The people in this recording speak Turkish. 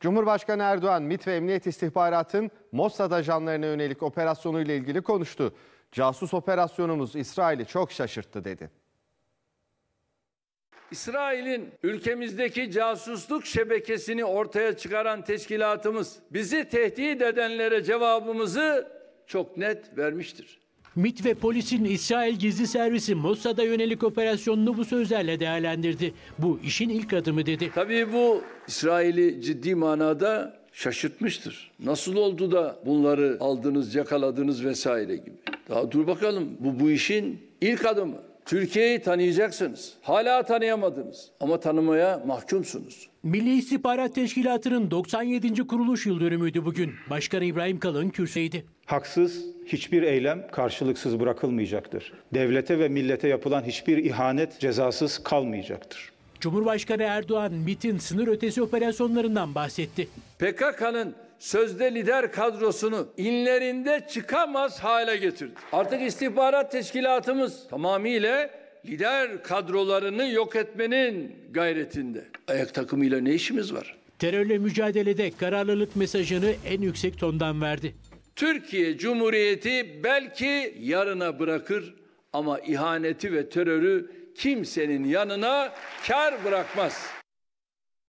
Cumhurbaşkanı Erdoğan, MIT ve Emniyet İstihbarat'ın Mossad ajanlarına yönelik operasyonuyla ilgili konuştu. Casus operasyonumuz İsrail'i çok şaşırttı dedi. İsrail'in ülkemizdeki casusluk şebekesini ortaya çıkaran teşkilatımız bizi tehdit edenlere cevabımızı çok net vermiştir. MIT ve polisin İsrail gizli servisi Mossad'a yönelik operasyonunu bu sözlerle değerlendirdi. Bu işin ilk adımı dedi. Tabii bu İsrail'i ciddi manada şaşırtmıştır. Nasıl oldu da bunları aldınız, yakaladınız vesaire gibi. Daha dur bakalım. Bu bu işin ilk adımı. Türkiye'yi tanıyacaksınız. Hala tanıyamadınız ama tanımaya mahkumsunuz. Milli İstihbarat Teşkilatı'nın 97. kuruluş yıl dönümüydü bugün. Başkan İbrahim Kalın kürseydi. Haksız hiçbir eylem karşılıksız bırakılmayacaktır. Devlete ve millete yapılan hiçbir ihanet cezasız kalmayacaktır. Cumhurbaşkanı Erdoğan MIT'in sınır ötesi operasyonlarından bahsetti. PKK'nın sözde lider kadrosunu inlerinde çıkamaz hale getirdi. Artık istihbarat teşkilatımız tamamıyla lider kadrolarını yok etmenin gayretinde. Ayak takımıyla ne işimiz var? Terörle mücadelede kararlılık mesajını en yüksek tondan verdi. Türkiye Cumhuriyeti belki yarına bırakır ama ihaneti ve terörü kimsenin yanına kar bırakmaz.